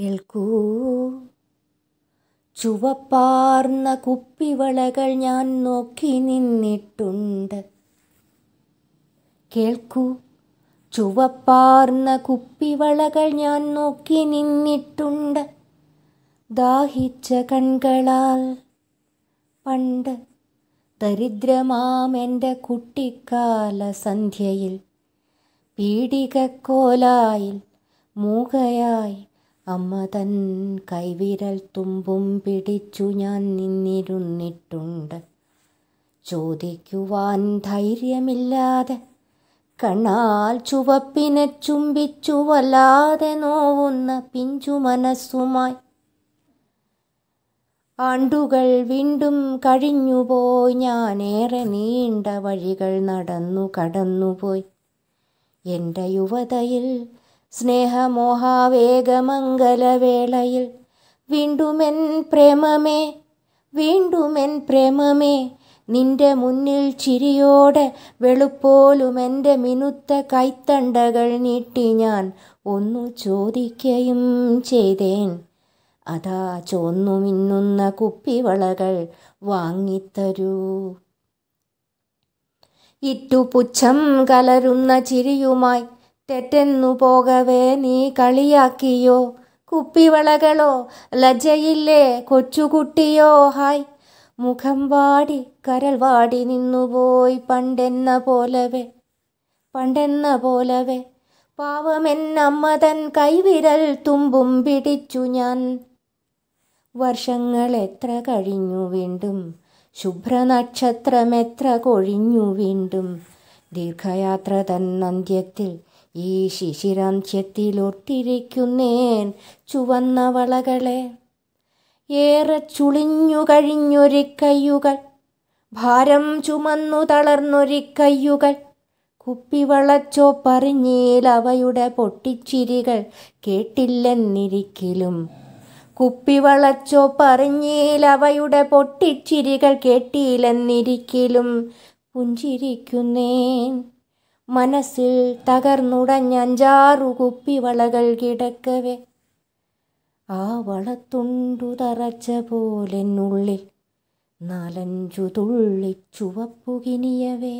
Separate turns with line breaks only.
കേൾക്കൂ ചുവപ്പാർന്ന കുപ്പിവളകൾ ഞാൻ നോക്കി നിന്നിട്ടുണ്ട് കേൾക്കൂ ചുവപ്പാർന്ന കുപ്പിവളകൾ ഞാൻ നോക്കി നിന്നിട്ടുണ്ട് ദാഹിച്ച കൺകളാൽ പണ്ട് ദരിദ്രമാം എൻ്റെ കുട്ടിക്കാല സന്ധ്യയിൽ പീഡികക്കോലായിൽ മൂകയായി അമ്മ തൻ കൈവിരൽ തുമ്പും പിടിച്ചു ഞാൻ നിന്നിരുന്നിട്ടുണ്ട് ചോദിക്കുവാൻ ധൈര്യമില്ലാതെ കണ്ണാൽ ചുവപ്പിനെ ചുംബിച്ചു വല്ലാതെ നോവുന്ന പിഞ്ചു മനസ്സുമായി ആണ്ടുകൾ വീണ്ടും കഴിഞ്ഞുപോയി ഞാനേറെ നീണ്ട വഴികൾ നടന്നു കടന്നുപോയി എൻ്റെ യുവതയിൽ സ്നേഹമോഹാവേഗമംഗലവേളയിൽ വീണ്ടുമെൻ പ്രേമമേ വീണ്ടുമെൻ പ്രേമമേ നിന്റെ മുന്നിൽ ചിരിയോടെ വെളുപ്പോലും എൻ്റെ മിനുത്ത കൈത്തണ്ടകൾ നീട്ടി ഞാൻ ഒന്നു ചോദിക്കുകയും ചെയ്തേൻ അതാ ചോന്നു മിന്നുന്ന കുപ്പിവളകൾ വാങ്ങിത്തരൂ ഇറ്റുപുച്ഛം കലരുന്ന ചിരിയുമായി തെറ്റെന്നു പോകവേ നീ കളിയാക്കിയോ കുപ്പിവളകളോ ലജയില്ലേ കൊച്ചുകുട്ടിയോ ഹായ് മുഖം വാടി കരൽ വാടി നിന്നുപോയി പണ്ടെന്ന പോലവേ പണ്ടെന്ന പോലവേ പാവമെന്നമ്മ തൻ കൈവിരൽ തുമ്പും പിടിച്ചു ഞാൻ വർഷങ്ങൾ എത്ര കഴിഞ്ഞു വീണ്ടും ശുഭ്രനക്ഷത്രമെത്ര കൊഴിഞ്ഞു വീണ്ടും ദീർഘയാത്ര തന്നന്ത്യത്തിൽ ഈ ശിശിരാന്ത്യത്തിലൊട്ടിരിക്കുന്നേൻ ചുവന്ന വളകളെ ഏറെ ചുളിഞ്ഞു കഴിഞ്ഞൊരിക്കയ്യുകൾ ഭാരം ചുമന്നു തളർന്നൊരിക്കയ്യുകൾ കുപ്പിവളച്ചോ പറഞ്ഞേൽ അവയുടെ പൊട്ടിച്ചിരികൾ കേട്ടില്ലെന്നിരിക്കലും കുപ്പിവളച്ചോ പറഞ്ഞേൽ അവയുടെ പൊട്ടിച്ചിരികൾ കേട്ടില്ലെന്നിരിക്കലും പുഞ്ചിരിക്കുന്നേൻ മനസ്സിൽ തകർന്നുടഞ്ഞ അഞ്ചാറു കുപ്പി വളകൾ കിടക്കവേ ആ വളത്തുണ്ടു തറച്ച പോലെന്നുള്ളിൽ നാലഞ്ചു തുള്ളി ചുവപ്പുകിനിയവേ